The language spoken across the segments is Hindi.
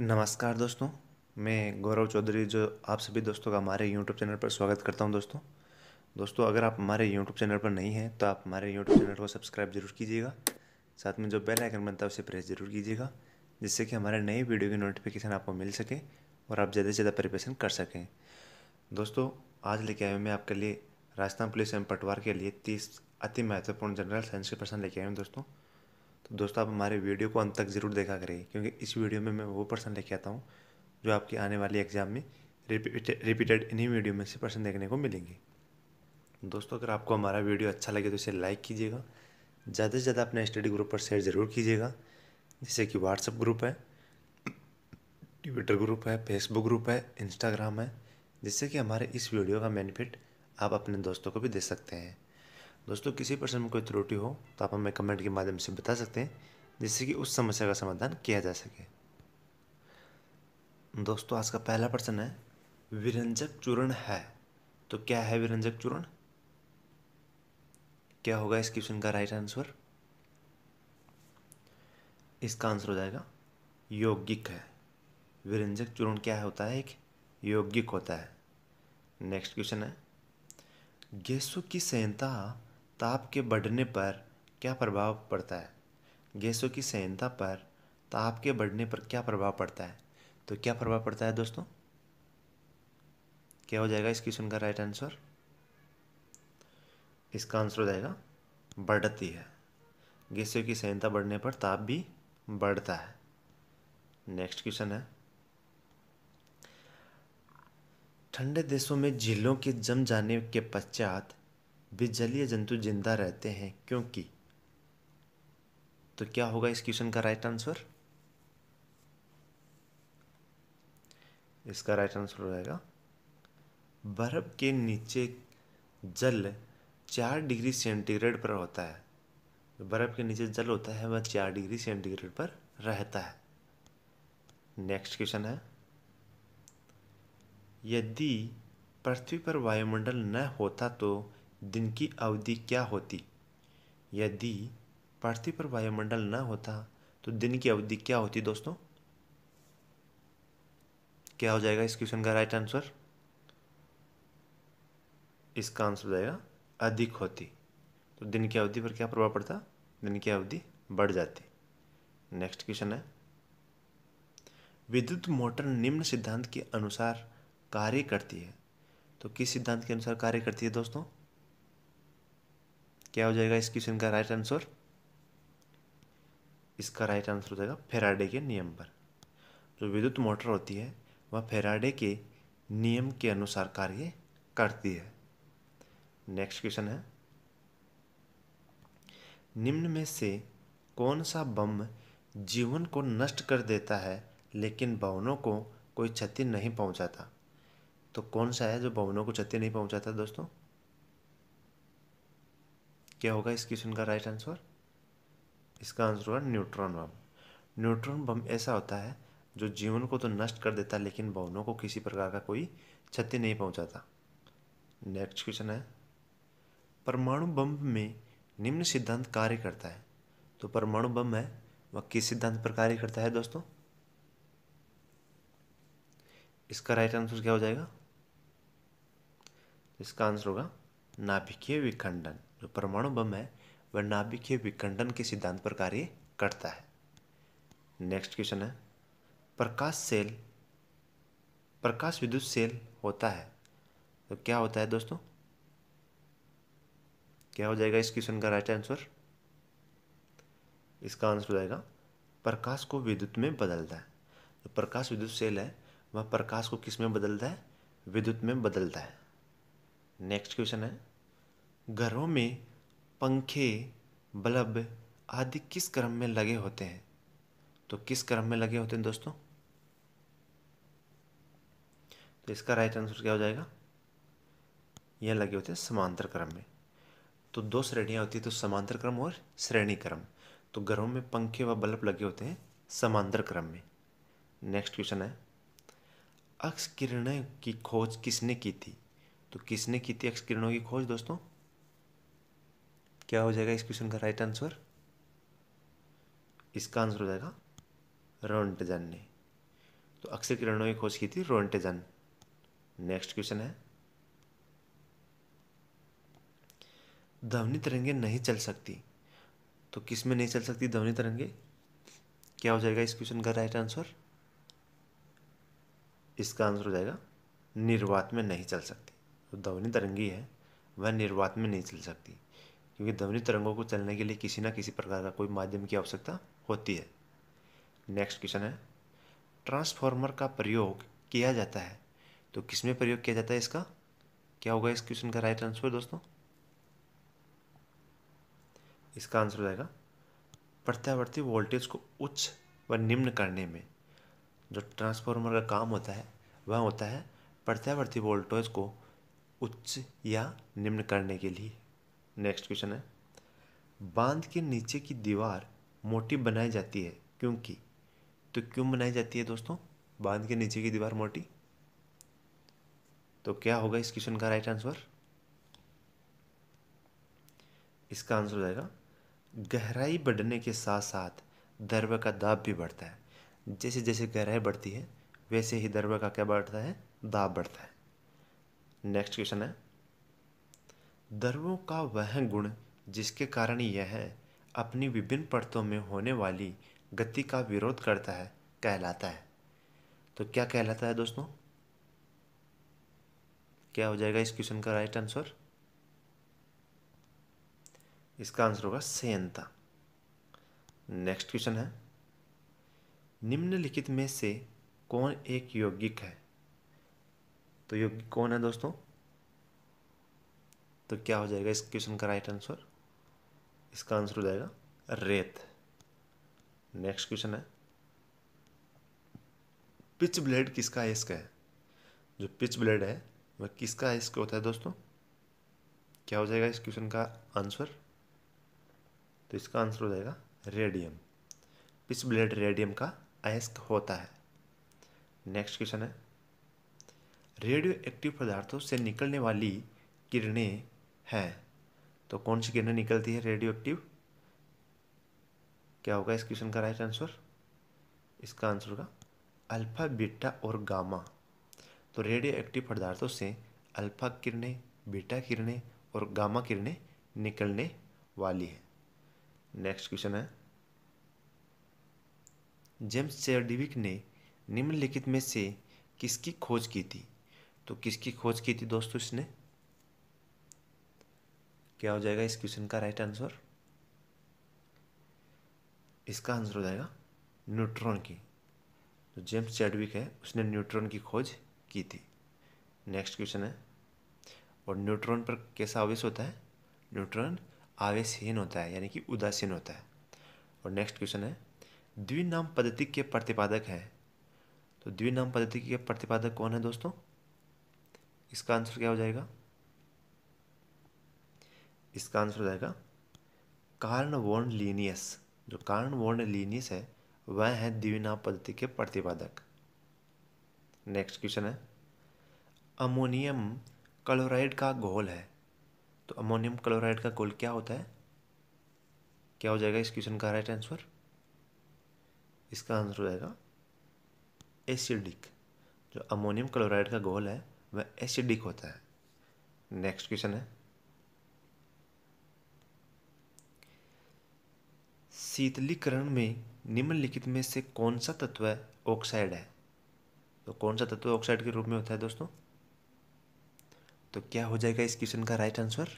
नमस्कार दोस्तों मैं गौरव चौधरी जो आप सभी दोस्तों का हमारे यूट्यूब चैनल पर स्वागत करता हूं दोस्तों दोस्तों अगर आप हमारे यूट्यूब चैनल पर नहीं हैं तो आप हमारे यूट्यूब चैनल को सब्सक्राइब जरूर कीजिएगा साथ में जो बेल आइकन बनता है उसे प्रेस जरूर कीजिएगा जिससे कि हमारे नए वीडियो की नोटिफिकेशन आपको मिल सके और आप ज़्यादा से ज़्यादा प्रिपरेशन कर सकें दोस्तों आज लेके आए मैं आपके लिए राजस्थान पुलिस एवं पटवार के लिए तीस अति महत्वपूर्ण जनरल साइंस के प्रश्न लेके आया हूँ दोस्तों तो दोस्तों आप हमारे वीडियो को अंत तक ज़रूर देखा करें क्योंकि इस वीडियो में मैं वो पर्सन लेके आता हूँ जो आपके आने वाले एग्ज़ाम में रिपीटेड इन्हीं वीडियो में से पर्सन देखने को मिलेंगे दोस्तों अगर आपको हमारा वीडियो अच्छा लगे तो इसे लाइक कीजिएगा ज़्यादा से ज़्यादा अपने स्टडी ग्रुप पर शेयर ज़रूर कीजिएगा जैसे कि व्हाट्सअप ग्रुप है ट्विटर ग्रुप है फेसबुक ग्रुप है इंस्टाग्राम है जिससे कि हमारे इस वीडियो का बेनिफिट आप अपने दोस्तों को भी दे सकते हैं दोस्तों किसी प्रश्न में कोई त्रुटि हो तो आप हमें कमेंट के माध्यम से बता सकते हैं जिससे कि उस समस्या का समाधान किया जा सके दोस्तों आज का पहला प्रश्न है विरंजक चूर्ण है तो क्या है विरंजक चूर्ण क्या होगा इस क्वेश्चन का राइट आंसर इसका आंसर हो जाएगा यौगिक है विरंजक चूर्ण क्या होता है एक यौगिक होता है नेक्स्ट क्वेश्चन है गैसों की संहिता ताप के बढ़ने पर क्या प्रभाव पड़ता है गैसों की सहनता पर ताप के बढ़ने पर क्या प्रभाव पड़ता है तो क्या प्रभाव पड़ता है दोस्तों क्या हो जाएगा इस क्वेश्चन का राइट आंसर इसका आंसर हो जाएगा बढ़ती है गैसों की सहनता बढ़ने पर ताप भी बढ़ता है नेक्स्ट क्वेश्चन है ठंडे देशों में झीलों के जम जाने के पश्चात भी जलीय जंतु जिंदा रहते हैं क्योंकि तो क्या होगा इस क्वेश्चन का राइट आंसर इसका राइट आंसर हो जाएगा बर्फ के नीचे जल चार डिग्री सेंटीग्रेड पर होता है बर्फ के नीचे जल होता है वह चार डिग्री सेंटीग्रेड पर रहता है नेक्स्ट क्वेश्चन है यदि पृथ्वी पर वायुमंडल न होता तो दिन की अवधि क्या होती यदि पृथ्वी पर वायुमंडल न होता तो दिन की अवधि क्या होती दोस्तों क्या हो जाएगा इस क्वेश्चन का राइट आंसर इसका आंसर हो जाएगा अधिक होती तो दिन की अवधि पर क्या प्रभाव पड़ता दिन की अवधि बढ़ जाती नेक्स्ट क्वेश्चन है विद्युत मोटर निम्न सिद्धांत के अनुसार कार्य करती है तो किस सिद्धांत के अनुसार कार्य करती है दोस्तों क्या हो जाएगा इस क्वेश्चन का राइट आंसर इसका राइट आंसर हो जाएगा फेराडे के नियम पर जो विद्युत मोटर होती है वह फेराडे के नियम के अनुसार कार्य करती है नेक्स्ट क्वेश्चन है निम्न में से कौन सा बम जीवन को नष्ट कर देता है लेकिन भवनों को कोई क्षति नहीं पहुंचाता तो कौन सा है जो भवनों को क्षति नहीं पहुंचाता दोस्तों क्या होगा इस क्वेश्चन का राइट आंसर इसका आंसर होगा न्यूट्रॉन बम न्यूट्रॉन बम ऐसा होता है जो जीवन को तो नष्ट कर देता है लेकिन भवनों को किसी प्रकार का कोई क्षति नहीं पहुंचाता नेक्स्ट क्वेश्चन है परमाणु बम में निम्न सिद्धांत कार्य करता है तो परमाणु बम है वह किस सिद्धांत पर कार्य करता है दोस्तों इसका राइट आंसर क्या हो जाएगा इसका आंसर होगा नाभिकीय विखंडन जो परमाणु बम है वह नाभिकीय विखंडन के सिद्धांत पर कार्य करता है नेक्स्ट क्वेश्चन है प्रकाश सेल प्रकाश विद्युत सेल होता है तो क्या होता है दोस्तों क्या हो जाएगा इस क्वेश्चन का राइट आंसर इसका आंसर हो जाएगा प्रकाश को विद्युत में बदलता है जो तो प्रकाश विद्युत सेल है वह प्रकाश को किस में बदलता है विद्युत में बदलता है नेक्स्ट क्वेश्चन है घरों में पंखे बल्ब आदि किस क्रम में लगे होते हैं तो किस क्रम में लगे होते हैं दोस्तों तो इसका राइट आंसर क्या हो जाएगा यह लगे होते हैं समांतर क्रम में तो दो श्रेणियाँ होती है तो समांतर क्रम और श्रेणी क्रम तो घरों में पंखे व बल्ब लगे होते हैं समांतर क्रम में नेक्स्ट क्वेश्चन है अक्ष किरणों की खोज किसने की थी तो किसने की थी अक्ष किरणों की खोज दोस्तों क्या हो जाएगा इस क्वेश्चन का राइट आंसर इसका आंसर हो जाएगा रोन्टेजन ने तो अक्सर किरणों की खोज की थी रोन्टेजन नेक्स्ट क्वेश्चन है धवनी तरंगे नहीं चल सकती तो किस में नहीं चल सकती ध्वनि तरंगे क्या हो जाएगा इस क्वेश्चन का राइट आंसर इसका आंसर हो जाएगा निर्वात में नहीं चल सकती तो ध्वनि तरंगी है वह निर्वात में नहीं चल सकती क्योंकि ध्वनि तरंगों को चलने के लिए किसी न किसी प्रकार का कोई माध्यम की आवश्यकता होती है नेक्स्ट क्वेश्चन है ट्रांसफॉर्मर का प्रयोग किया जाता है तो किसमें प्रयोग किया जाता है इसका क्या होगा इस क्वेश्चन का राइट आंसर दोस्तों इसका आंसर हो जाएगा प्रत्यावर्ती वोल्टेज को उच्च व निम्न करने में जो ट्रांसफार्मर का काम होता है वह होता है प्रत्यावर्ती वोल्टेज को उच्च या निम्न करने के लिए नेक्स्ट क्वेश्चन है बांध के नीचे की दीवार मोटी बनाई जाती है क्योंकि तो क्यों बनाई जाती है दोस्तों बांध के नीचे की दीवार मोटी तो क्या होगा इस क्वेश्चन का राइट आंसर इसका आंसर हो जाएगा गहराई बढ़ने के साथ साथ दरवा का दाब भी बढ़ता है जैसे जैसे गहराई बढ़ती है वैसे ही दरवा का क्या बढ़ता है दाब बढ़ता है नेक्स्ट क्वेश्चन है धर्मों का वह गुण जिसके कारण यह अपनी विभिन्न परतों में होने वाली गति का विरोध करता है कहलाता है तो क्या कहलाता है दोस्तों क्या हो जाएगा इस क्वेश्चन का राइट आंसर इसका आंसर होगा सेयंता नेक्स्ट क्वेश्चन है निम्नलिखित में से कौन एक यौगिक है तो यौगिक कौन है दोस्तों तो क्या हो जाएगा इस क्वेश्चन का राइट आंसर इसका आंसर हो जाएगा रेत नेक्स्ट क्वेश्चन है पिच ब्लेड किसका एस्क है जो पिच ब्लेड है वह किसका एस्क होता है दोस्तों क्या हो जाएगा इस क्वेश्चन का आंसर तो इसका आंसर हो जाएगा रेडियम पिच ब्लेड रेडियम का अयस्क होता है नेक्स्ट क्वेश्चन है रेडियो एक्टिव पदार्थों से निकलने वाली किरणें है तो कौन सी किरणें निकलती है रेडियो एक्टिव क्या होगा इस क्वेश्चन का राइट आंसर इसका आंसर होगा अल्फा बीटा और गामा तो रेडियो एक्टिव पदार्थों से अल्फा किरणें बीटा किरणें और गामा किरणें निकलने वाली है नेक्स्ट क्वेश्चन है जेम्स चेडविक ने निम्नलिखित में से किसकी खोज की थी तो किसकी खोज की थी दोस्तों इसने क्या हो जाएगा इस क्वेश्चन का राइट आंसर इसका आंसर हो जाएगा न्यूट्रॉन की जो तो जेम्स चैडविक है उसने न्यूट्रॉन की खोज की थी नेक्स्ट क्वेश्चन है और न्यूट्रॉन पर कैसा आवेश होता है न्यूट्रॉन आवेशहीन होता है यानी कि उदासीन होता है और नेक्स्ट क्वेश्चन है द्विनाम पद्धति के प्रतिपादक हैं तो द्विनाम पद्धति के प्रतिपादक कौन है दोस्तों इसका आंसर क्या हो जाएगा इसका आंसर हो जाएगा कार्न लीनियस जो कार्न लीनियस है वह है द्विनाम पद्धति के प्रतिपादक नेक्स्ट क्वेश्चन है अमोनियम क्लोराइड का घोल है तो अमोनियम क्लोराइड का घोल क्या होता है क्या हो जाएगा इस क्वेश्चन का राइट आंसर इसका आंसर हो जाएगा एसिडिक जो अमोनियम क्लोराइड का घोल है वह एसिडिक होता है नेक्स्ट क्वेश्चन है शीतलीकरण में निम्नलिखित में से कौन सा तत्व ऑक्साइड है तो कौन सा तत्व ऑक्साइड के रूप में होता है दोस्तों तो क्या हो जाएगा इस क्वेश्चन का राइट आंसर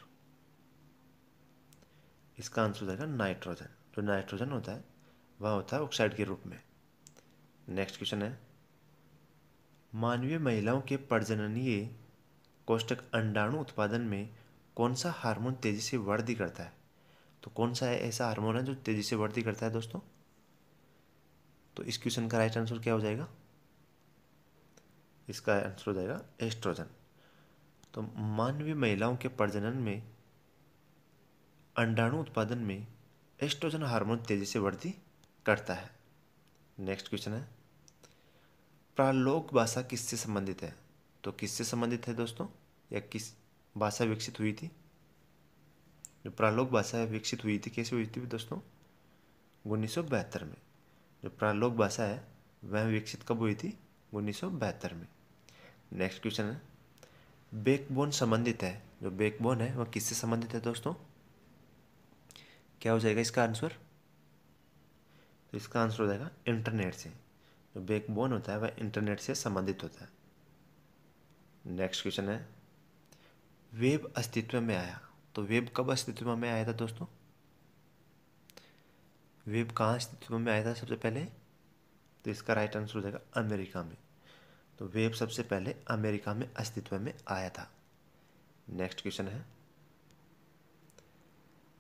इसका आंसर हो जाएगा नाइट्रोजन जो नाइट्रोजन होता है वह होता है ऑक्साइड के रूप में नेक्स्ट क्वेश्चन है मानवीय महिलाओं के प्रजननीय कोष्टक अंडाणु उत्पादन में कौन सा हार्मोन तेजी से वृद्धि करता है तो कौन सा ऐसा हार्मोन है जो तेज़ी से बढ़ती करता है दोस्तों तो इस क्वेश्चन का राइट आंसर क्या हो जाएगा इसका आंसर हो जाएगा एस्ट्रोजन तो मानवीय महिलाओं के प्रजनन में अंडाणु उत्पादन में एस्ट्रोजन हार्मोन तेज़ी से बढ़ती करता है नेक्स्ट क्वेश्चन है प्रालोक भाषा किससे संबंधित है तो किससे संबंधित है दोस्तों या किस भाषा विकसित हुई थी जो प्रालोक भाषा है विकसित हुई थी कैसे हुई थी दोस्तों उन्नीस में जो प्रालोक भाषा है वह विकसित कब हुई थी उन्नीस में नेक्स्ट क्वेश्चन है बेकबोन संबंधित है जो बेकबोन है वह किससे संबंधित है दोस्तों क्या हो जाएगा इसका आंसर तो इसका आंसर हो जाएगा इंटरनेट से जो बेकबोन होता है वह इंटरनेट से संबंधित होता है नेक्स्ट क्वेश्चन है वेब अस्तित्व में आया तो वेब कब अस्तित्व में आया था दोस्तों वेब कहाँ अस्तित्व में आया था सबसे पहले तो इसका राइट आंसर हो जाएगा अमेरिका में तो वेब सबसे पहले अमेरिका में अस्तित्व में आया था नेक्स्ट क्वेश्चन है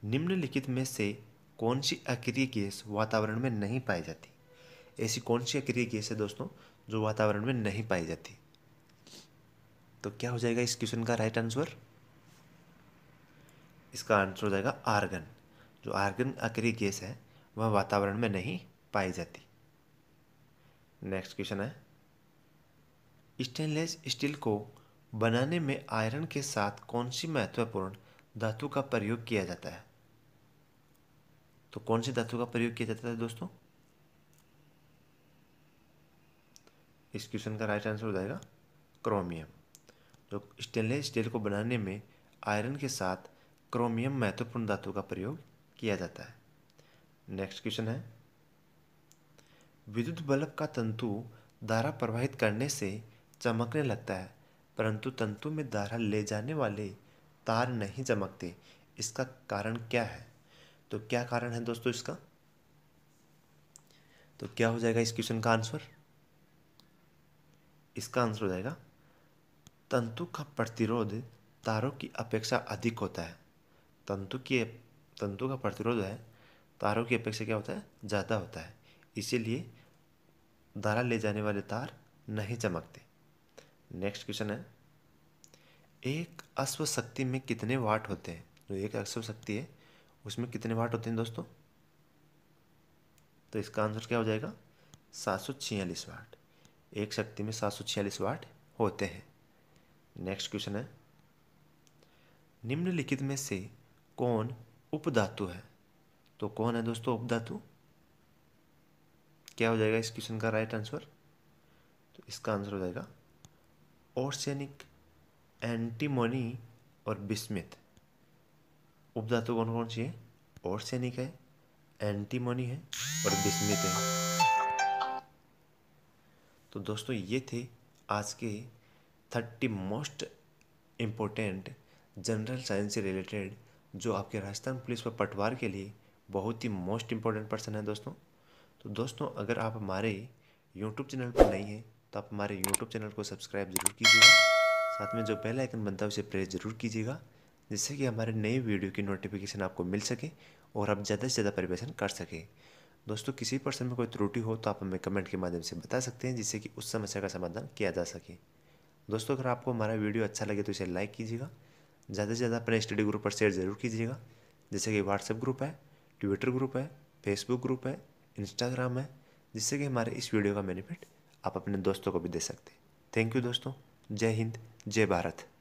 निम्नलिखित में से कौन सी अक्रिय गैस वातावरण में नहीं पाई जाती ऐसी कौन सी अक्रिय गैस है दोस्तों जो वातावरण में नहीं पाई जाती तो क्या हो जाएगा इस क्वेश्चन का राइट आंसर इसका आंसर हो जाएगा आर्गन जो आर्गन आखिरी गैस है वह वातावरण में नहीं पाई जाती नेक्स्ट क्वेश्चन है स्टेनलेस स्टील को बनाने में आयरन के साथ कौन सी महत्वपूर्ण धातु का प्रयोग किया जाता है तो कौन सी धातु का प्रयोग किया जाता है दोस्तों इस क्वेश्चन का राइट आंसर हो जाएगा क्रोमियम जो स्टेनलेस स्टील को बनाने में आयरन के साथ क्रोमियम महत्वपूर्ण धातु का प्रयोग किया जाता है नेक्स्ट क्वेश्चन है विद्युत बल्ब का तंतु धारा प्रवाहित करने से चमकने लगता है परंतु तंतु में धारा ले जाने वाले तार नहीं चमकते इसका कारण क्या है तो क्या कारण है दोस्तों इसका तो क्या हो जाएगा इस क्वेश्चन का आंसर इसका आंसर हो जाएगा तंतु का प्रतिरोध तारों की अपेक्षा अधिक होता है तंतु की तंतु का प्रतिरोध है तारों की अपेक्षा क्या होता है ज़्यादा होता है इसीलिए धारा ले जाने वाले तार नहीं चमकते नेक्स्ट क्वेश्चन है एक अश्व शक्ति में कितने वाट होते हैं जो तो एक अश्व शक्ति है उसमें कितने वाट होते हैं दोस्तों तो इसका आंसर क्या हो जाएगा सात सौ छियालीस वाट एक शक्ति में सात सौ छियालीस वाट होते हैं नेक्स्ट क्वेश्चन है निम्नलिखित में से कौन उपधातु है तो कौन है दोस्तों उपधातु क्या हो जाएगा इस क्वेश्चन का राइट आंसर तो इसका आंसर हो जाएगा ऑर्सेनिक एंटीमोनी और बिस्मित उपधातु कौन कौन सी है ऑर्सेनिक है एंटीमोनी है और बिस्मित है तो दोस्तों ये थे आज के thirty most important general science से रिलेटेड जो आपके राजस्थान पुलिस व पटवार के लिए बहुत ही मोस्ट इम्पॉर्टेंट पर्सन है दोस्तों तो दोस्तों अगर आप हमारे यूट्यूब चैनल पर नहीं हैं तो आप हमारे यूट्यूब चैनल को सब्सक्राइब जरूर कीजिएगा साथ में जो बेल आइकन बनता है उसे प्रेस जरूर कीजिएगा जिससे कि हमारे नए वीडियो की नोटिफिकेशन आपको मिल सके और आप ज़्यादा से ज़्यादा परिवेशन कर सकें दोस्तों किसी पर्सन में कोई त्रुटि हो तो आप हमें कमेंट के माध्यम से बता सकते हैं जिससे कि उस समस्या का समाधान किया जा सके दोस्तों अगर आपको हमारा वीडियो अच्छा लगे तो इसे लाइक कीजिएगा ज़्यादा से ज़्यादा अपने स्टडी ग्रुप पर शेयर ज़रूर कीजिएगा जैसे कि व्हाट्सएप ग्रुप है ट्विटर ग्रुप है फेसबुक ग्रुप है इंस्टाग्राम है जिससे कि हमारे इस वीडियो का बेनिफिट आप अपने दोस्तों को भी दे सकते हैं थैंक यू दोस्तों जय हिंद जय भारत